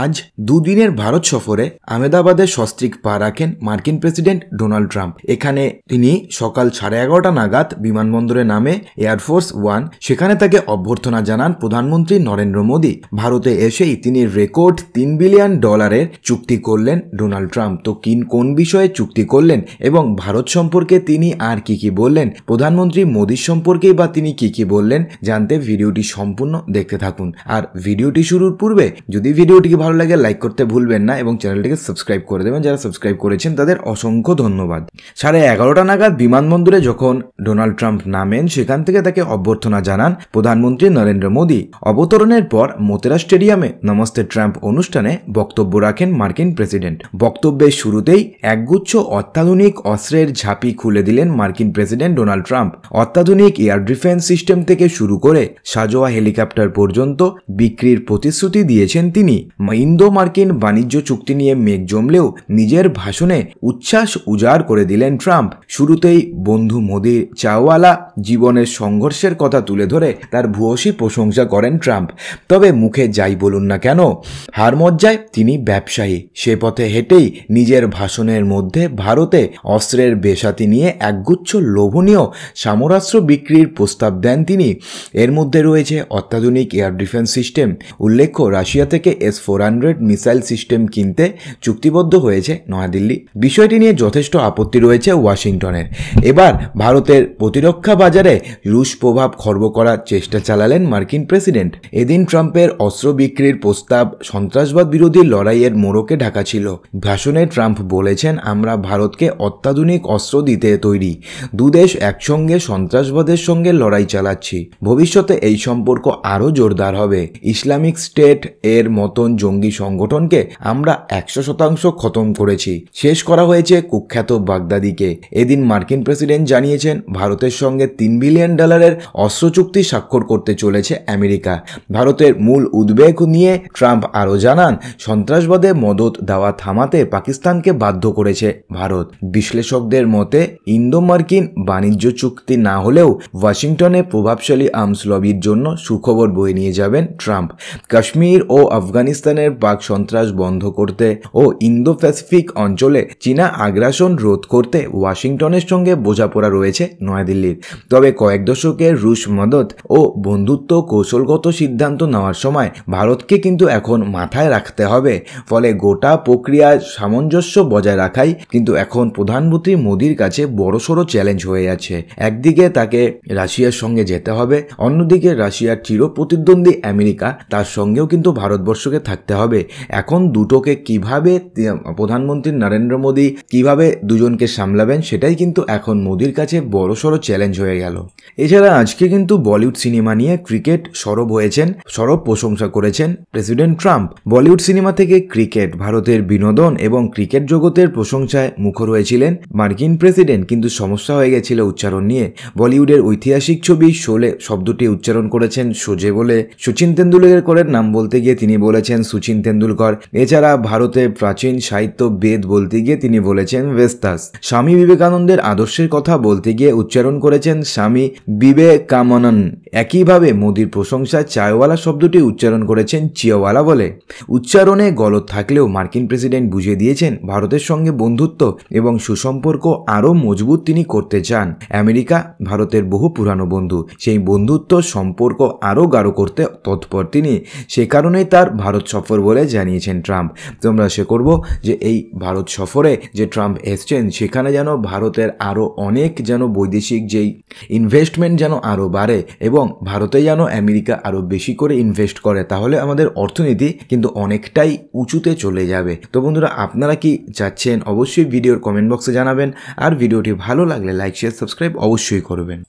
আজ দুদিনের ভারত সফরে আহমেদাবাদে সস্ত্রিক পা রাখেন মার্কিন প্রেসিডেন্ট ডোনাল্ড ট্রাম্প এখানে তিনি সকাল সাড়ে এগারোটা নাগাদ বিমানবন্দরে নামে এয়ারফোর্স ওয়ান সেখানে তাকে অভ্যর্থনা জানান প্রধানমন্ত্রী নরেন্দ্র মোদী ভারতে এসেই তিনি রেকর্ড তিন বিলিয়ন ডলারের চুক্তি করলেন ডোনাল্ড ট্রাম্প তো কিন কোন বিষয়ে চুক্তি করলেন এবং ভারত সম্পর্কে তিনি আর কি কি বললেন প্রধানমন্ত্রী মোদীর সম্পর্কেই বা তিনি কি কি বললেন জানতে ভিডিওটি সম্পূর্ণ দেখতে থাকুন আর ভিডিওটি শুরুর পূর্বে যদি ভিডিওটি ভালো লাগে লাইক করতে ভুলবেন না এবং চ্যানেলটিকে সাবস্ক্রাইব করে দেবেন যারা সাবস্ক্রাইব করেছেন তাদের অসংখ্য ধন্যবাদ সাড়ে এগারোটা নাগাদ বিমানবন্দরে যখন ডোনাল্ড ট্রাম্প নামেন সেখান থেকে তাকে অভ্যর্থনা জানান প্রধানমন্ত্রী নরেন্দ্র মোদী অবতরণের পর মোতেরা স্টেডিয়ামে নমস্তে ট্রাম্প অনুষ্ঠানে বক্তব্য রাখেন মার্কিন প্রেসিডেন্ট বক্তব্যের শুরুতেই একগুচ্ছ অত্যাধুনিক অস্ত্রের ঝাঁপি খুলে দিলেন মার্কিন প্রেসিডেন্ট ডোনাল্ড ট্রাম্প অত্যাধুনিক এয়ার ডিফেন্স সিস্টেম থেকে শুরু করে সাজোয়া হেলিকপ্টার পর্যন্ত বিক্রির প্রতিশ্রুতি দিয়েছেন তিনি ইন্দো মার্কিন বাণিজ্য চুক্তি নিয়ে মেঘ জমলেও নিজের ভাষণে উচ্ছ্বাস উজাড় করে দিলেন ট্রাম্প শুরুতেই বন্ধু মোদীর চাওয়ালা জীবনের সংঘর্ষের কথা তুলে ধরে তার ভূয়সী প্রশংসা করেন ট্রাম্প তবে মুখে যাই বলুন না কেন হার মজ্জায় তিনি ব্যবসায়ী সে পথে হেঁটেই নিজের ভাষণের মধ্যে ভারতে অস্ত্রের বেসাতি নিয়ে একগুচ্ছ লোভনীয় সামরাস্ত্র বিক্রির প্রস্তাব দেন তিনি এর মধ্যে রয়েছে অত্যাধুনিক এয়ার ডিফেন্স সিস্টেম উল্লেখ্য রাশিয়া থেকে S four hundred missile system কিনতে চুক্তিবদ্ধ হয়েছে নয়াদিল্লি বিষয়টি নিয়ে যথেষ্ট আপত্তি রয়েছে ওয়াশিংটনের এবার ভারতের প্রতিরক্ষা বাজারে রুশ প্রভাব খর্ব করার চেষ্টা চালালেন মার্কিন প্রেসিডেন্ট এদিন ট্রাম্পের অস্ত্র বিক্রির প্রস্তাব সন্ত্রাসবাদ বিরোধী লড়াইয়ের মোড়কে ঢাকা ছিল ভাষণে ট্রাম্প বলেছেন আমরা ভারতকে অত্যাধুনিক অস্ত্র দিতে তৈরি দুদেশ একসঙ্গে সন্ত্রাসবাদের সঙ্গে লড়াই চালাচ্ছি ভবিষ্যতে এই সম্পর্ক আরও জোরদার হবে ইসলামিক স্টেট এর মতন জঙ্গি সংগঠনকে আমরা একশো শতাংশ খতম করেছি শেষ করা হয়েছে কুখ্যাত বাগদাদিকে এদিন মার্কিন প্রেসিডেন্ট জানিয়েছেন ভারতের সঙ্গে তিন বিলিয়ন ডলারের অস্ত্র চুক্তি স্বাক্ষর করতে চলেছে আমেরিকা ভারতের মূল উদ্বেগ নিয়ে ট্রাম্প আরও জানান সন্ত্রাসবাদে মদত দেওয়া থামাতে পাকিস্তানকে বাধ্য করেছে ভারত বিশ্লেষকদের মতে ইন্দো মার্কিন বাণিজ্য চুক্তি না হলেও ওয়াশিংটনে প্রভাবশালী আমসলবির জন্য সুখবর বয়ে নিয়ে যাবেন ট্রাম্প কাশ্মীর ও আফগানিস্তান পাকিস্তানের পাক সন্ত্রাস বন্ধ করতে ও ইন্দো প্যাসিফিক অঞ্চলে চীনা আগ্রাসন রোধ করতে ওয়াশিংটনের সঙ্গে বোঝাপড়া রয়েছে নয়াদিল্লির তবে কয়েক দশকের রুশ মদত ও বন্ধুত্ব কৌশলগত সিদ্ধান্ত নেওয়ার সময় ভারতকে কিন্তু এখন মাথায় রাখতে হবে ফলে গোটা প্রক্রিয়া সামঞ্জস্য বজায় রাখাই কিন্তু এখন প্রধানমন্ত্রী মোদীর কাছে বড়সড় চ্যালেঞ্জ হয়ে আছে একদিকে তাকে রাশিয়ার সঙ্গে যেতে হবে অন্যদিকে রাশিয়ার চির প্রতিদ্বন্দ্বী আমেরিকা তার সঙ্গেও কিন্তু ভারতবর্ষকে থাকে থাকতে হবে এখন দুটোকে কিভাবে প্রধানমন্ত্রী নরেন্দ্র মোদী কিভাবে দুজনকে সামলাবেন সেটাই কিন্তু এখন মোদীর কাছে বড় সড়ো চ্যালেঞ্জ হয়ে গেল এছাড়া আজকে কিন্তু বলিউড সিনেমা নিয়ে ক্রিকেট সরব হয়েছেন সরব প্রশংসা করেছেন প্রেসিডেন্ট ট্রাম্প বলিউড সিনেমা থেকে ক্রিকেট ভারতের বিনোদন এবং ক্রিকেট জগতের প্রশংসায় মুখর হয়েছিলেন মার্কিন প্রেসিডেন্ট কিন্তু সমস্যা হয়ে গেছিল উচ্চারণ নিয়ে বলিউডের ঐতিহাসিক ছবি শোলে শব্দটি উচ্চারণ করেছেন সোজে বলে সচিন তেন্ডুলকারের নাম বলতে গিয়ে তিনি বলেছেন সুচিন তেন্ডুলকর এছাড়া ভারতে প্রাচীন সাহিত্য বেদ বলতে গিয়ে তিনি বলেছেন ভেস্তাস স্বামী বিবেকানন্দের আদর্শের কথা বলতে গিয়ে উচ্চারণ করেছেন স্বামী বিবেকামনন একইভাবে মোদির প্রশংসায় চায়ওয়ালা শব্দটি উচ্চারণ করেছেন চিয়াওয়ালা বলে উচ্চারণে গলত থাকলেও মার্কিন প্রেসিডেন্ট বুঝিয়ে দিয়েছেন ভারতের সঙ্গে বন্ধুত্ব এবং সুসম্পর্ক আরও মজবুত তিনি করতে চান আমেরিকা ভারতের বহু পুরানো বন্ধু সেই বন্ধুত্ব সম্পর্ক আরও গাঢ় করতে তৎপর তিনি সে কারণেই তার ভারত সফর বলে জানিয়েছেন ট্রাম্প তোমরা সে করব যে এই ভারত সফরে যে ট্রাম্প এসছেন সেখানে যেন ভারতের আরও অনেক যেন বৈদেশিক যেই ইনভেস্টমেন্ট যেন আরও বাড়ে এবং এবং ভারতে যেন আমেরিকা আরও বেশি করে ইনভেস্ট করে তাহলে আমাদের অর্থনীতি কিন্তু অনেকটাই উঁচুতে চলে যাবে তো বন্ধুরা আপনারা কি চাচ্ছেন অবশ্যই ভিডিওর কমেন্ট বক্সে জানাবেন আর ভিডিওটি ভালো লাগলে লাইক শেয়ার সাবস্ক্রাইব অবশ্যই করবেন